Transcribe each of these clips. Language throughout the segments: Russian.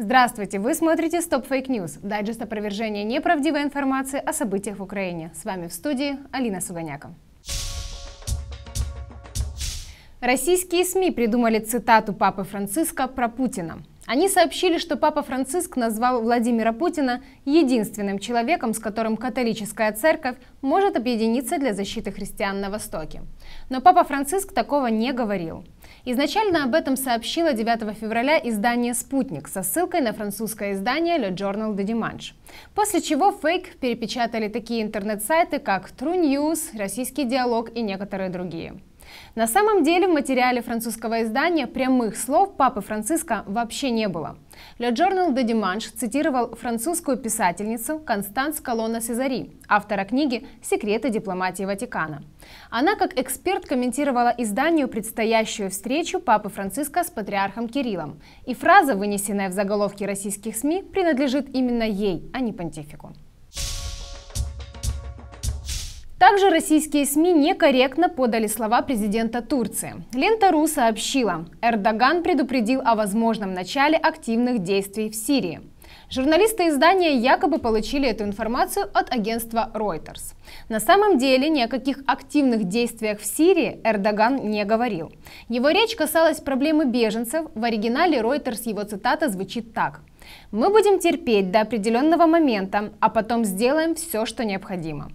Здравствуйте! Вы смотрите Stop Fake News, дайджест опровержения неправдивой информации о событиях в Украине. С вами в студии Алина Суганяка. Российские СМИ придумали цитату Папы Франциска про Путина. Они сообщили, что Папа Франциск назвал Владимира Путина единственным человеком, с которым католическая церковь может объединиться для защиты христиан на Востоке. Но Папа Франциск такого не говорил. Изначально об этом сообщило 9 февраля издание «Спутник» со ссылкой на французское издание Le Journal de Dimanche. После чего фейк перепечатали такие интернет-сайты, как True News, Российский диалог и некоторые другие. На самом деле в материале французского издания прямых слов Папы Франциска вообще не было. Le Journal de Dimanche цитировал французскую писательницу Констанс Колонна Сезари, автора книги «Секреты дипломатии Ватикана». Она как эксперт комментировала изданию предстоящую встречу Папы Франциска с патриархом Кириллом, и фраза, вынесенная в заголовке российских СМИ, принадлежит именно ей, а не понтифику. Также российские СМИ некорректно подали слова президента Турции. Лента.ру сообщила, Эрдоган предупредил о возможном начале активных действий в Сирии. Журналисты издания якобы получили эту информацию от агентства Reuters. На самом деле ни о каких активных действиях в Сирии Эрдоган не говорил. Его речь касалась проблемы беженцев. В оригинале Reuters его цитата звучит так. «Мы будем терпеть до определенного момента, а потом сделаем все, что необходимо».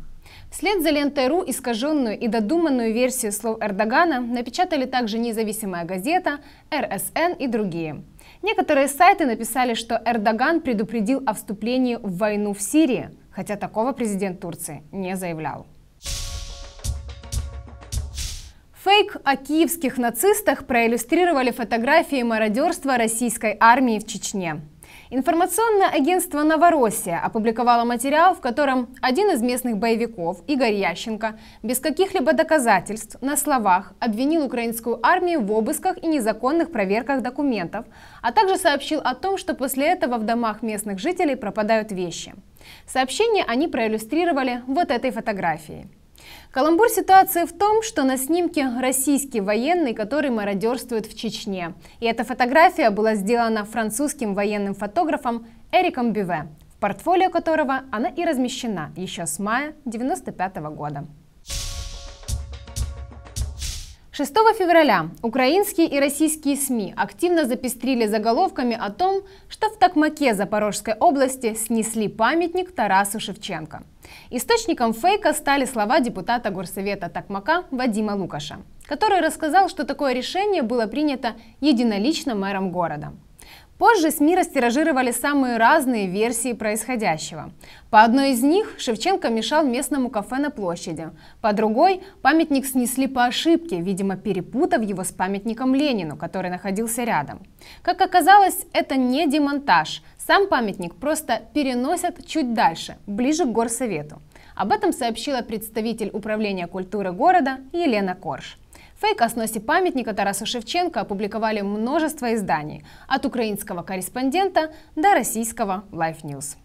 Вслед за лентой Ру искаженную и додуманную версию слов Эрдогана напечатали также «Независимая газета», «РСН» и другие. Некоторые сайты написали, что Эрдоган предупредил о вступлении в войну в Сирии, хотя такого президент Турции не заявлял. Фейк о киевских нацистах проиллюстрировали фотографии мародерства российской армии в Чечне. Информационное агентство «Новороссия» опубликовало материал, в котором один из местных боевиков, Игорь Ященко, без каких-либо доказательств на словах обвинил украинскую армию в обысках и незаконных проверках документов, а также сообщил о том, что после этого в домах местных жителей пропадают вещи. Сообщение они проиллюстрировали вот этой фотографией. Каламбур ситуации в том, что на снимке российский военный, который мародерствует в Чечне. И эта фотография была сделана французским военным фотографом Эриком Биве, в портфолио которого она и размещена еще с мая 1995 -го года. 6 февраля украинские и российские СМИ активно запестрили заголовками о том, что в Токмаке Запорожской области снесли памятник Тарасу Шевченко. Источником фейка стали слова депутата Горсовета Токмака Вадима Лукаша, который рассказал, что такое решение было принято единолично мэром города. Позже СМИ растиражировали самые разные версии происходящего. По одной из них Шевченко мешал местному кафе на площади, по другой памятник снесли по ошибке, видимо перепутав его с памятником Ленину, который находился рядом. Как оказалось, это не демонтаж, сам памятник просто переносят чуть дальше, ближе к горсовету. Об этом сообщила представитель Управления культуры города Елена Корж. Фейк о сносе памятника Тарасу Шевченко опубликовали множество изданий. От украинского корреспондента до российского Life News.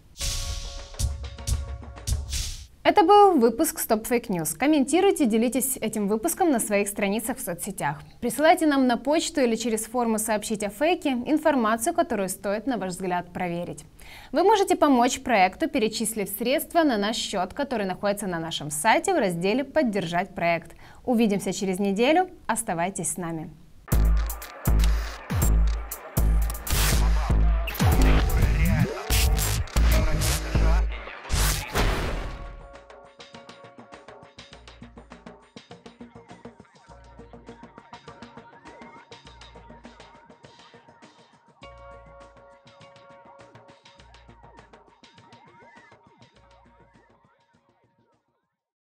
Это был выпуск Stop Fake News. Комментируйте, делитесь этим выпуском на своих страницах в соцсетях. Присылайте нам на почту или через форму «Сообщить о фейке» информацию, которую стоит, на ваш взгляд, проверить. Вы можете помочь проекту, перечислив средства на наш счет, который находится на нашем сайте в разделе «Поддержать проект». Увидимся через неделю. Оставайтесь с нами.